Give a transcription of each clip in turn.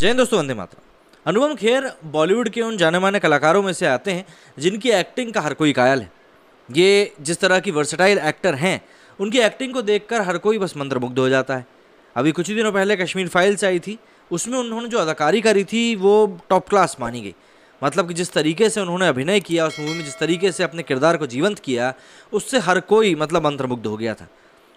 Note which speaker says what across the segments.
Speaker 1: जय हिंद दोस्तों वंदे मातरम अनुपम खेर बॉलीवुड के उन जाने माने कलाकारों में से आते हैं जिनकी एक्टिंग का हर कोई कायल है ये जिस तरह की वर्सटाइल एक्टर हैं उनकी एक्टिंग को देखकर हर कोई बस मंत्रमुग्ध हो जाता है अभी कुछ ही दिनों पहले कश्मीर फाइल्स आई थी उसमें उन्होंने जो अदाकारी करी थी वो टॉप क्लास मानी गई मतलब कि जिस तरीके से उन्होंने अभिनय किया उस मूवी में जिस तरीके से अपने किरदार को जीवंत किया उससे हर कोई मतलब मंत्रमुग्ध हो गया था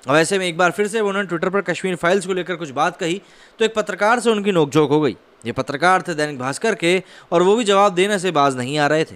Speaker 1: वैसे में एक बार फिर से उन्होंने ट्विटर पर कश्मीर फाइल्स को लेकर कुछ बात कही तो एक पत्रकार से उनकी नोकझोंक हो गई ये पत्रकार थे दैनिक भास्कर के और वो भी जवाब देने से बाज नहीं आ रहे थे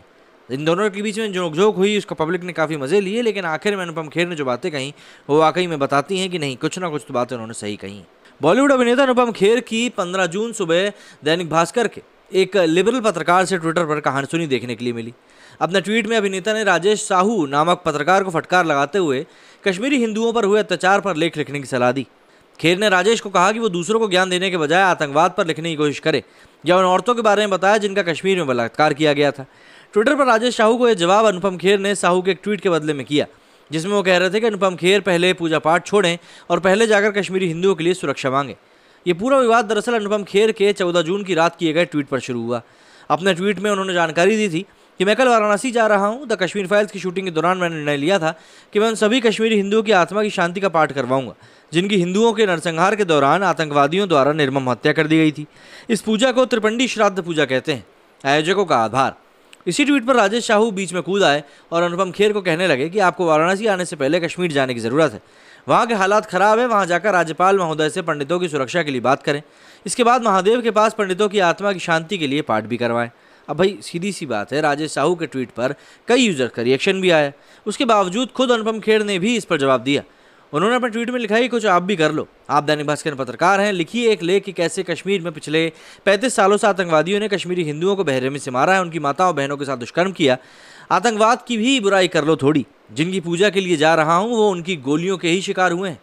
Speaker 1: इन दोनों के बीच में जो नोकझोंक हुई उसका पब्लिक ने काफ़ी मज़े लिए लेकिन आखिर में अनुपम खेर ने जो बातें कहीं वो वाकई में बताती हैं कि नहीं कुछ ना कुछ तो बातें उन्होंने सही कही बॉलीवुड अभिनेता अनुपम खेर की पंद्रह जून सुबह दैनिक भास्कर के एक लिबरल पत्रकार से ट्विटर पर कहानी सुनी देखने के लिए मिली अपने ट्वीट में अभिनेता ने राजेश साहू नामक पत्रकार को फटकार लगाते हुए कश्मीरी हिंदुओं पर हुए अत्याचार पर लेख लिखने की सलाह दी खेर ने राजेश को कहा कि वो दूसरों को ज्ञान देने के बजाय आतंकवाद पर लिखने की कोशिश करे या उन औरतों के बारे में बताया जिनका कश्मीर में बलात्कार किया गया था ट्विटर पर राजेश साहू को यह जवाब अनुपम खेर ने साहू के एक ट्वीट के बदले में किया जिसमें वो कह रहे थे कि अनुपम खेर पहले पूजा पाठ छोड़ें और पहले जाकर कश्मीरी हिंदुओं के लिए सुरक्षा मांगें ये पूरा विवाद दरअसल अनुपम खेर के चौदह जून की रात किए गए ट्वीट पर शुरू हुआ अपने ट्वीट में उन्होंने जानकारी दी थी कि मैं कल वाराणसी जा रहा हूँ द कश्मीर फाइल्स की शूटिंग के दौरान मैंने निर्णय लिया था कि मैं उन सभी कश्मीरी हिंदुओं की आत्मा की शांति का पाठ करवाऊंगा जिनकी हिंदुओं के नरसंहार के दौरान आतंकवादियों द्वारा निर्मम हत्या कर दी गई थी इस पूजा को त्रिपंडी श्राद्ध पूजा कहते हैं आयोजकों का आभार इसी ट्वीट पर राजेश शाहू बीच में कूद आए और अनुपम खेर को कहने लगे कि आपको वाराणसी आने से पहले कश्मीर जाने की ज़रूरत है वहाँ के हालात खराब है वहाँ जाकर राज्यपाल महोदय से पंडितों की सुरक्षा के लिए बात करें इसके बाद महादेव के पास पंडितों की आत्मा की शांति के लिए पाठ भी करवाएं अब भाई सीधी सी बात है राजेश साहू के ट्वीट पर कई यूज़र का रिएक्शन भी आया उसके बावजूद खुद अनुपम खेर ने भी इस पर जवाब दिया उन्होंने अपने ट्वीट में लिखा है कुछ आप भी कर लो आप दैनिक भास्कर पत्रकार हैं लिखिए एक लेख कि कैसे कश्मीर में पिछले 35 सालों से आतंकवादियों ने कश्मीरी हिंदुओं को बहरे में से मारा है उनकी माताओं बहनों के साथ दुष्कर्म किया आतंकवाद की भी बुराई कर लो थोड़ी जिनकी पूजा के लिए जा रहा हूँ वो उनकी गोलियों के ही शिकार हुए हैं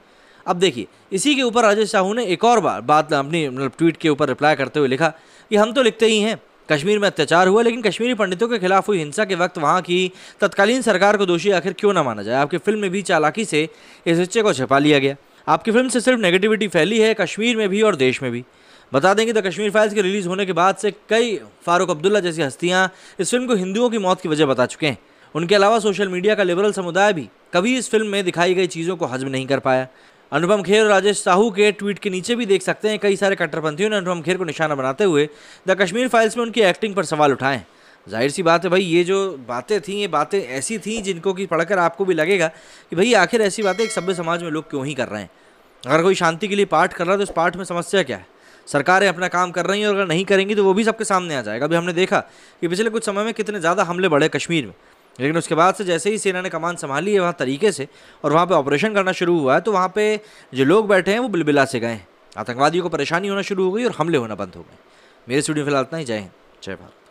Speaker 1: अब देखिए इसी के ऊपर राजेश साहू ने एक और बार बात अपनी मतलब ट्वीट के ऊपर रिप्लाई करते हुए लिखा कि हम तो लिखते ही हैं कश्मीर में अत्याचार हुआ लेकिन कश्मीरी पंडितों के खिलाफ हुई हिंसा के वक्त वहाँ की तत्कालीन सरकार को दोषी आखिर क्यों ना माना जाए आपकी फिल्म में भी चालाकी से इस हिस्से को छिपा लिया गया आपकी फिल्म से सिर्फ नेगेटिविटी फैली है कश्मीर में भी और देश में भी बता दें कि द कश्मीर फाइल्स के रिलीज़ होने के बाद से कई फारूक अब्दुल्ला जैसी हस्तियाँ इस फिल्म को हिंदुओं की मौत की वजह बता चुके हैं उनके अलावा सोशल मीडिया का लिबरल समुदाय भी कभी इस फिल्म में दिखाई गई चीज़ों को हजम नहीं कर पाया अनुपम खेर और राजेश साहू के ट्वीट के नीचे भी देख सकते हैं कई सारे कट्टरपंथियों ने अनुपम खेर को निशाना बनाते हुए द कश्मीर फाइल्स में उनकी एक्टिंग पर सवाल उठाएं जाहिर सी बात है भाई ये जो बातें थी ये बातें ऐसी थी जिनको कि पढ़कर आपको भी लगेगा कि भाई आखिर ऐसी बातें एक सभ्य समाज में लोग क्यों ही कर रहे हैं अगर कोई शांति के लिए पाठ कर रहा है तो इस पाठ में समस्या क्या है सरकारें अपना काम कर रही हैं और अगर नहीं करेंगी तो वो भी सबके सामने आ जाएगा अभी हमने देखा कि पिछले कुछ समय में कितने ज़्यादा हमले बढ़े कश्मीर में लेकिन उसके बाद से जैसे ही सेना ने कमान संभाली है वहाँ तरीके से और वहाँ पर ऑपरेशन करना शुरू हुआ है तो वहाँ पर जो लोग बैठे हैं वो बिलबिला से गए हैं आतंकवादियों को परेशानी होना शुरू हो गई और हमले होना बंद हो गए मेरे स्टूडियो फिलहाल इतना ही जय हिंद जय भारत